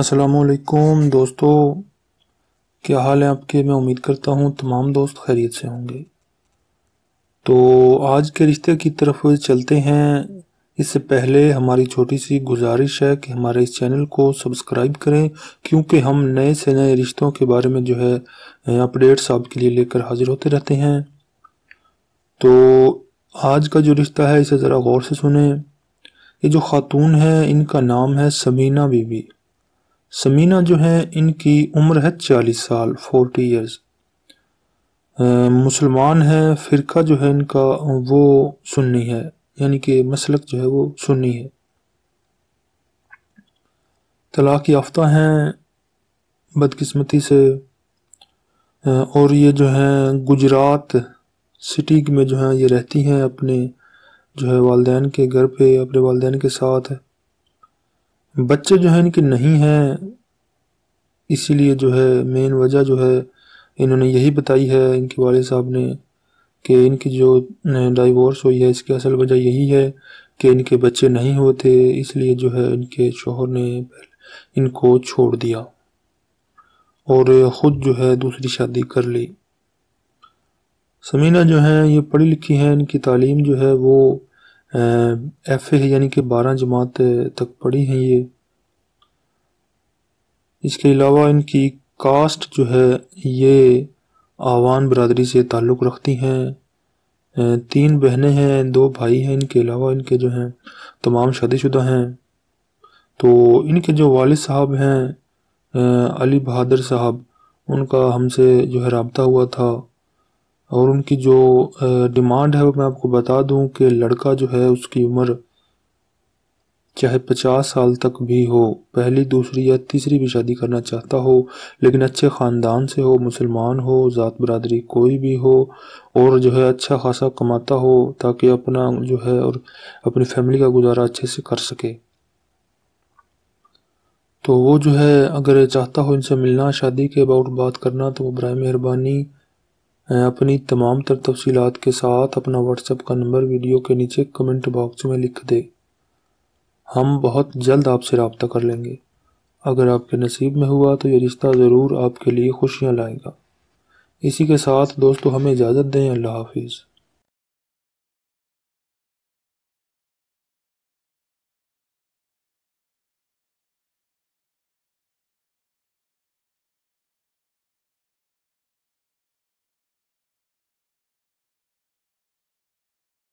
असलकुम दोस्तों क्या हाल है आपके मैं उम्मीद करता हूँ तमाम दोस्त खैरियत से होंगे तो आज के रिश्ते की तरफ चलते हैं इससे पहले हमारी छोटी सी गुजारिश है कि हमारे इस चैनल को सब्सक्राइब करें क्योंकि हम नए से नए रिश्तों के बारे में जो है अपडेट्स आपके लिए लेकर हाजिर होते रहते हैं तो आज का जो रिश्ता है इसे ज़रा गौर से सुने ये जो खातून है इनका नाम है समीना बीबी समीना जो हैं इनकी उम्र है चालीस साल फोर्टी ईयर्स मुसलमान है फ़िरका जो है इनका वो सुन्नी है यानी कि मसलक जो है वो सुन्नी है तलाक़ याफ्ता हैं बदकिस्मती से और ये जो हैं गुजरात सिटी में जो हैं ये रहती हैं अपने जो है वालदेन के घर पे अपने वालदेन के साथ बच्चे जो है इनके नहीं हैं इसीलिए जो है मेन वजह जो है इन्होंने यही बताई है इनके वाले साहब ने कि इनकी जो डाइवोर्स हुई है इसकी असल वजह यही है कि इनके बच्चे नहीं होते इसलिए जो है इनके शोहर ने इनको छोड़ दिया और ख़ुद जो है दूसरी शादी कर ली समीना जो है ये पढ़ी लिखी हैं इनकी तालीम जो है वो एफ़ ए है यानी कि बारह जमात तक पढ़ी हैं ये इसके अलावा इनकी कास्ट जो है ये आवान बरदरी से ताल्लुक़ रखती हैं तीन बहनें हैं दो भाई हैं इनके अलावा इनके जो हैं तमाम शादीशुदा हैं तो इनके जो वाल साहब हैं अली बहादुर साहब उनका हमसे जो है रबता हुआ था और उनकी जो डिमांड है वो मैं आपको बता दूं कि लड़का जो है उसकी उम्र चाहे पचास साल तक भी हो पहली दूसरी या तीसरी भी शादी करना चाहता हो लेकिन अच्छे ख़ानदान से हो मुसलमान हो ज़ात बरदरी कोई भी हो और जो है अच्छा खासा कमाता हो ताकि अपना जो है और अपनी फैमिली का गुजारा अच्छे से कर सके तो वो जो है अगर चाहता हो इनसे मिलना शादी के अबाउट बात करना तो वह बर मेहरबानी अपनी तमाम तर तफसीत के साथ अपना व्हाट्सएप का नंबर वीडियो के नीचे कमेंट बॉक्स में लिख दे हम बहुत जल्द आपसे रबता कर लेंगे अगर आपके नसीब में हुआ तो ये रिश्ता ज़रूर आपके लिए खुशियाँ लाएगा इसी के साथ दोस्तों हमें इजाज़त दें अल्लाह हाफिज़